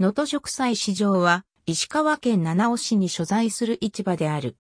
能登植栽市場は、石川県七尾市に所在する市場である。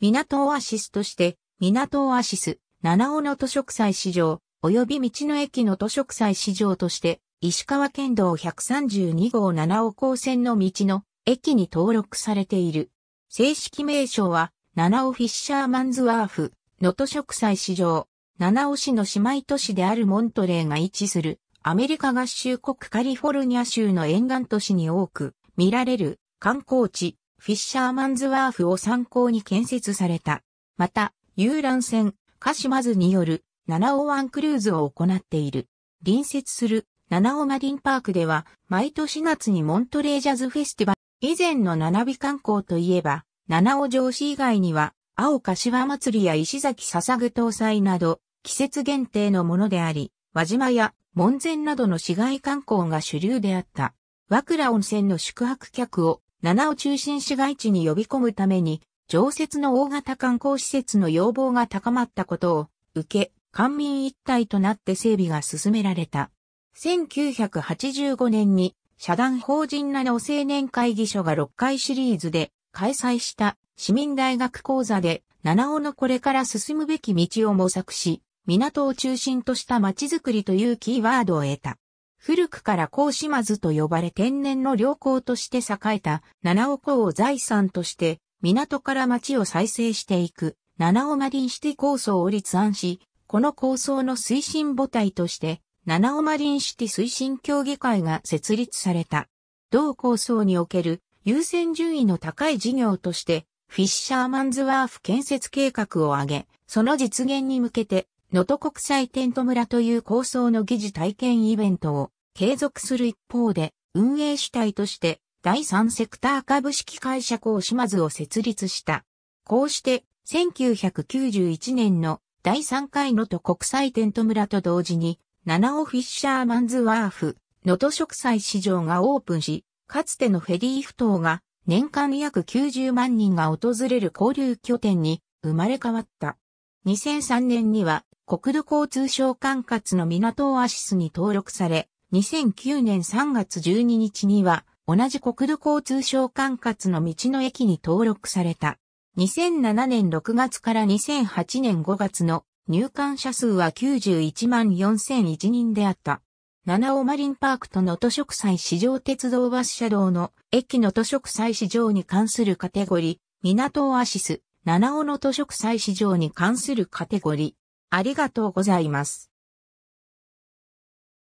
港オアシスとして、港オアシス、七尾の登植栽市場、及び道の駅の登植栽市場として、石川県道132号七尾高線の道の駅に登録されている。正式名称は、七尾フィッシャーマンズワーフ、能登植栽市場、七尾市の姉妹都市であるモントレーが位置する、アメリカ合衆国カリフォルニア州の沿岸都市に多く見られる観光地フィッシャーマンズワーフを参考に建設された。また、遊覧船カシマズによる701クルーズを行っている。隣接する七尾マリンパークでは毎年夏にモントレージャズフェスティバル。以前の七尾観光といえば、七尾城市以外には青柏祭りや石崎捧ぐ搭載など季節限定のものであり、輪島や門前などの市街観光が主流であった。和倉温泉の宿泊客を七尾中心市街地に呼び込むために、常設の大型観光施設の要望が高まったことを受け、官民一体となって整備が進められた。1985年に社団法人七尾青年会議所が6回シリーズで開催した市民大学講座で七尾のこれから進むべき道を模索し、港を中心とした街づくりというキーワードを得た。古くから高島津と呼ばれ天然の良港として栄えた七尾港を財産として港から町を再生していく七尾マリンシティ構想を立案し、この構想の推進母体として七尾マリンシティ推進協議会が設立された。同構想における優先順位の高い事業としてフィッシャーマンズワーフ建設計画を挙げ、その実現に向けて能登国際テント村という構想の疑似体験イベントを継続する一方で、運営主体として第三セクター株式会社コーシマズを設立した。こうして、1991年の第3回能登国際テント村と同時に、七尾フィッシャーマンズワーフ、能登植栽市場がオープンし、かつてのフェリー埠頭が年間約90万人が訪れる交流拠点に生まれ変わった。2003年には国土交通省管轄の港オアシスに登録され、2009年3月12日には、同じ国土交通省管轄の道の駅に登録された。2007年6月から2008年5月の入館者数は91万4001人であった。七尾マリンパークとの都食祭市場鉄道バス車道の駅の都食祭市場に関するカテゴリー、港オアシス、七尾の都食祭市場に関するカテゴリありがとうございます。